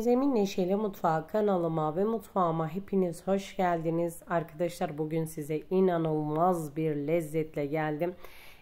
Zemin Neşeli Mutfağı kanalıma ve mutfağıma hepiniz hoş geldiniz. Arkadaşlar bugün size inanılmaz bir lezzetle geldim.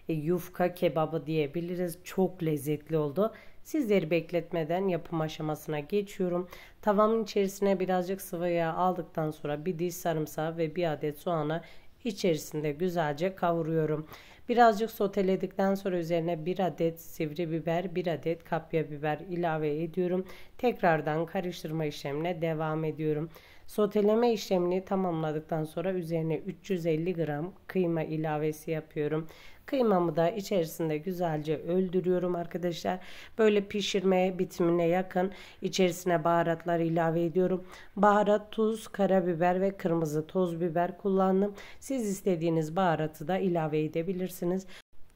E, yufka kebabı diyebiliriz. Çok lezzetli oldu. Sizleri bekletmeden yapım aşamasına geçiyorum. Tavamın içerisine birazcık sıvı yağ aldıktan sonra bir diş sarımsağı ve bir adet soğanı içerisinde güzelce kavuruyorum. Birazcık soteledikten sonra üzerine 1 adet sivri biber, 1 adet kapya biber ilave ediyorum. Tekrardan karıştırma işlemine devam ediyorum. Soteleme işlemini tamamladıktan sonra üzerine 350 gram kıyma ilavesi yapıyorum. Kıymamı da içerisinde güzelce öldürüyorum arkadaşlar. Böyle pişirmeye bitimine yakın içerisine baharatlar ilave ediyorum. Baharat, tuz, karabiber ve kırmızı toz biber kullandım. Siz istediğiniz baharatı da ilave edebilirsiniz yapabilirsiniz.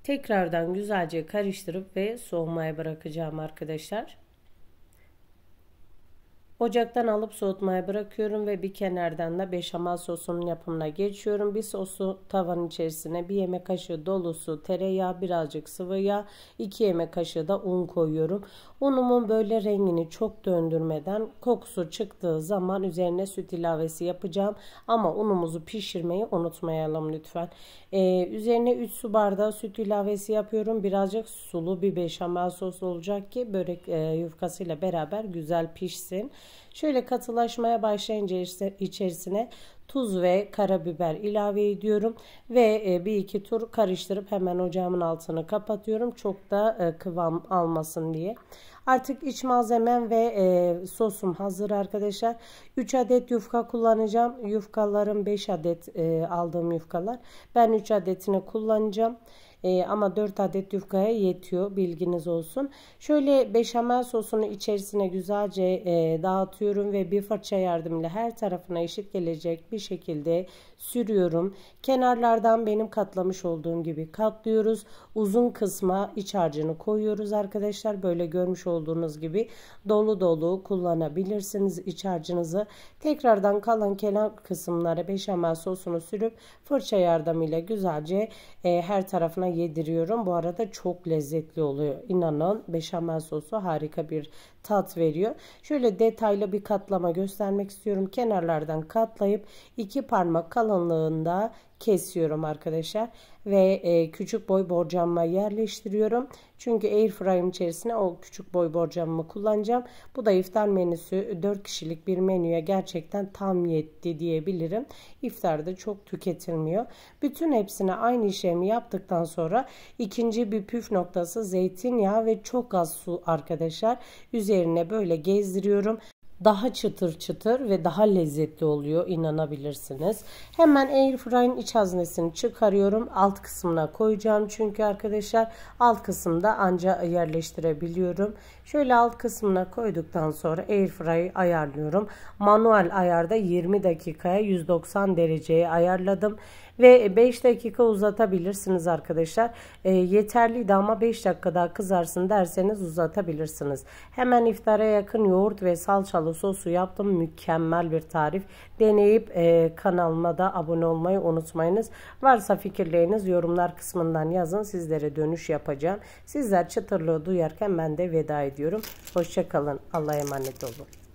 Tekrardan güzelce karıştırıp ve soğumaya bırakacağım arkadaşlar. Ocaktan alıp soğutmaya bırakıyorum ve bir kenardan da beşamel sosunun yapımına geçiyorum. Bir sosu tavanın içerisine bir yemek kaşığı dolusu tereyağı, birazcık sıvı yağ, 2 yemek kaşığı da un koyuyorum. Unumun böyle rengini çok döndürmeden kokusu çıktığı zaman üzerine süt ilavesi yapacağım. Ama unumuzu pişirmeyi unutmayalım lütfen. Ee, üzerine 3 su bardağı süt ilavesi yapıyorum. Birazcık sulu bir beşamel sos olacak ki börek e, yufkasıyla beraber güzel pişsin. Şöyle katılaşmaya başlayınca içerisine tuz ve karabiber ilave ediyorum ve e, bir iki tur karıştırıp hemen ocağımın altını kapatıyorum çok da e, kıvam almasın diye. Artık iç malzemem ve e, sosum hazır arkadaşlar. 3 adet yufka kullanacağım. Yufkalarım 5 adet aldığım yufkalar. Ben 3 adetini kullanacağım. E, ama 4 adet yufkaya yetiyor bilginiz olsun. Şöyle beşamel sosunu içerisine güzelce e, dağıtıyorum ve bir fırça yardımıyla her tarafına eşit gelecek bir bir şekilde sürüyorum. Kenarlardan benim katlamış olduğum gibi katlıyoruz. Uzun kısma iç harcını koyuyoruz arkadaşlar. Böyle görmüş olduğunuz gibi dolu dolu kullanabilirsiniz iç harcınızı. Tekrardan kalan kenar kısımlara beşamel sosunu sürüp fırça yardımıyla güzelce e, her tarafına yediriyorum. Bu arada çok lezzetli oluyor. İnanın beşamel sosu harika bir tat veriyor. Şöyle detaylı bir katlama göstermek istiyorum. Kenarlardan katlayıp 2 parmak kalınlığında kesiyorum arkadaşlar ve e, küçük boy borcamla yerleştiriyorum. Çünkü airframe içerisine o küçük boy borcamımı kullanacağım. Bu da iftar menüsü 4 kişilik bir menüye gerçekten tam yetti diyebilirim. İftarda çok tüketilmiyor. Bütün hepsine aynı işlemi yaptıktan sonra ikinci bir püf noktası zeytinyağı ve çok az su arkadaşlar. Üzerine böyle gezdiriyorum daha çıtır çıtır ve daha lezzetli oluyor inanabilirsiniz. Hemen airfryer'ın iç haznesini çıkarıyorum. Alt kısmına koyacağım çünkü arkadaşlar alt kısımda ancak yerleştirebiliyorum. Şöyle alt kısmına koyduktan sonra airfryer'ı ayarlıyorum. Manuel ayarda 20 dakikaya 190 dereceye ayarladım ve 5 e, dakika uzatabilirsiniz arkadaşlar. E, yeterliydi ama 5 dakika daha kızarsın derseniz uzatabilirsiniz. Hemen iftara yakın yoğurt ve salçalı sosu yaptım. Mükemmel bir tarif. Deneyip e, kanalıma da abone olmayı unutmayınız. Varsa fikirleriniz yorumlar kısmından yazın. Sizlere dönüş yapacağım. Sizler çıtırlığı duyarken ben de veda ediyorum. Hoşçakalın. Allah'a emanet olun.